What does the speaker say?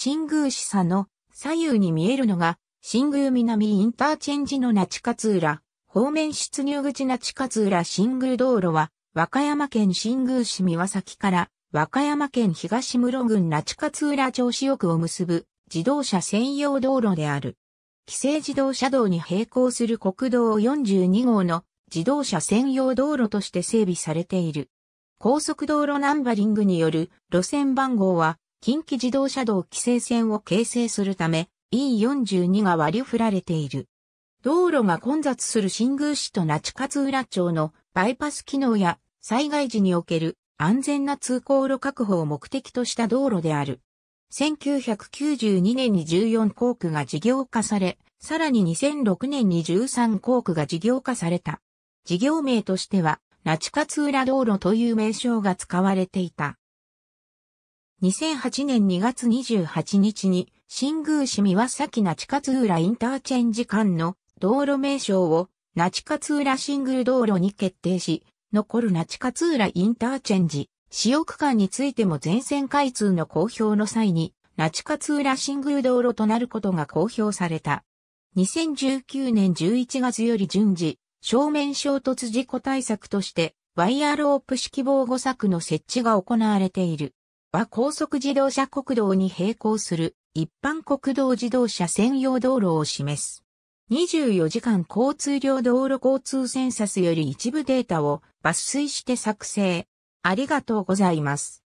新宮市佐野、左右に見えるのが、新宮南インターチェンジの那智勝浦、方面出入口那智勝浦新宮道路は、和歌山県新宮市三輪崎から、和歌山県東室郡那智勝浦町市奥を結ぶ自動車専用道路である。規制自動車道に並行する国道42号の自動車専用道路として整備されている。高速道路ナンバリングによる路線番号は近畿自動車道規制線を形成するため E42 が割り振られている。道路が混雑する新宮市と那智勝浦町のバイパス機能や災害時における安全な通行路確保を目的とした道路である。1992年に14校区が事業化され、さらに2006年に13校区が事業化された。事業名としては、那智勝浦道路という名称が使われていた。2008年2月28日に、新宮市三輪崎那智勝浦インターチェンジ間の道路名称を、那智勝浦新宮道路に決定し、残る那智勝浦インターチェンジ、使用区間についても全線開通の公表の際に、那智勝浦新宮道路となることが公表された。2019年11月より順次、正面衝突事故対策として、ワイヤーロープ式防護柵の設置が行われている。は高速自動車国道に並行する一般国道自動車専用道路を示す。24時間交通量道路交通センサスより一部データを抜粋して作成。ありがとうございます。